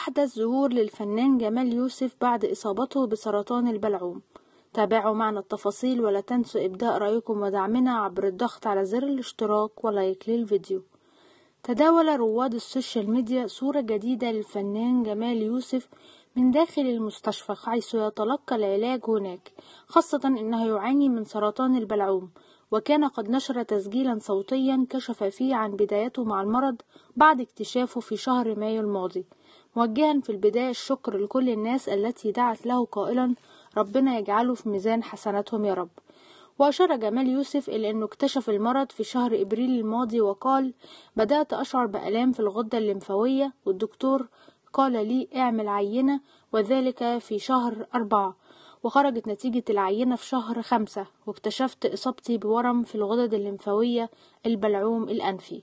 أحدث ظهور للفنان جمال يوسف بعد إصابته بسرطان البلعوم تابعوا معنا التفاصيل ولا تنسوا إبداء رأيكم ودعمنا عبر الضغط على زر الاشتراك ولايك للفيديو تداول رواد السوشيال ميديا صورة جديدة للفنان جمال يوسف من داخل المستشفى حيث يتلقى العلاج هناك خاصة أنه يعاني من سرطان البلعوم وكان قد نشر تسجيلا صوتيا كشف فيه عن بدايته مع المرض بعد اكتشافه في شهر مايو الماضي موجها في البداية الشكر لكل الناس التي دعت له قائلا ربنا يجعله في ميزان حسناتهم يا رب وأشار جمال يوسف إلى أنه اكتشف المرض في شهر إبريل الماضي وقال بدأت أشعر بألام في الغدة الليمفاوية والدكتور قال لي اعمل عينة وذلك في شهر أربعة وخرجت نتيجة العينة في شهر خمسة واكتشفت إصابتي بورم في الغدد الليمفاوية البلعوم الأنفي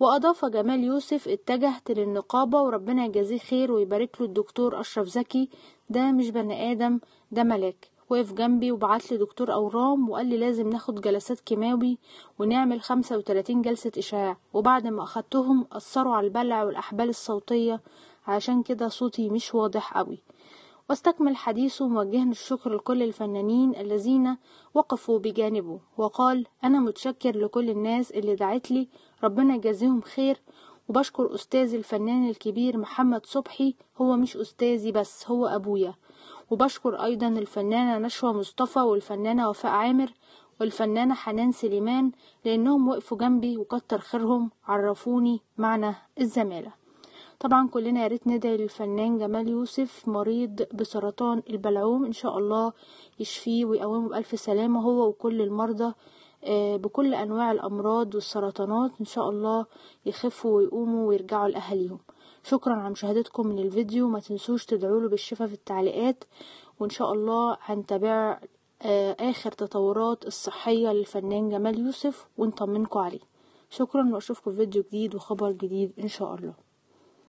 وأضاف جمال يوسف اتجهت للنقابة وربنا يجازيه خير ويبارك له الدكتور أشرف زكي ده مش بني آدم ده ملاك وقف جنبي وبعت لي دكتور أورام وقال لي لازم ناخد جلسات كيماوي ونعمل 35 جلسة إشعاع وبعد ما أخدتهم أثروا على البلع والأحبال الصوتية عشان كده صوتي مش واضح قوي واستكمل حديثه موجهن الشكر لكل الفنانين الذين وقفوا بجانبه وقال أنا متشكر لكل الناس اللي دعت لي ربنا يجازيهم خير وبشكر أستاذي الفنان الكبير محمد صبحي هو مش أستاذي بس هو أبويا وبشكر أيضا الفنانة نشوى مصطفى والفنانة وفاء عامر والفنانة حنان سليمان لأنهم وقفوا جنبي وكتر خيرهم عرفوني معنى الزمالة طبعا كلنا يا ريت ندعي للفنان جمال يوسف مريض بسرطان البلعوم إن شاء الله يشفيه ويقومه بألف سلامة هو وكل المرضى آه، بكل أنواع الأمراض والسرطانات إن شاء الله يخفوا ويقوموا ويرجعوا لأهاليهم شكرا على مشاهدتكم للفيديو ما تنسوش تدعوله بالشفا في التعليقات وإن شاء الله هنتابع آه، آخر تطورات الصحية للفنان جمال يوسف ونطمنكم عليه شكرا وأشوفكم في فيديو جديد وخبر جديد إن شاء الله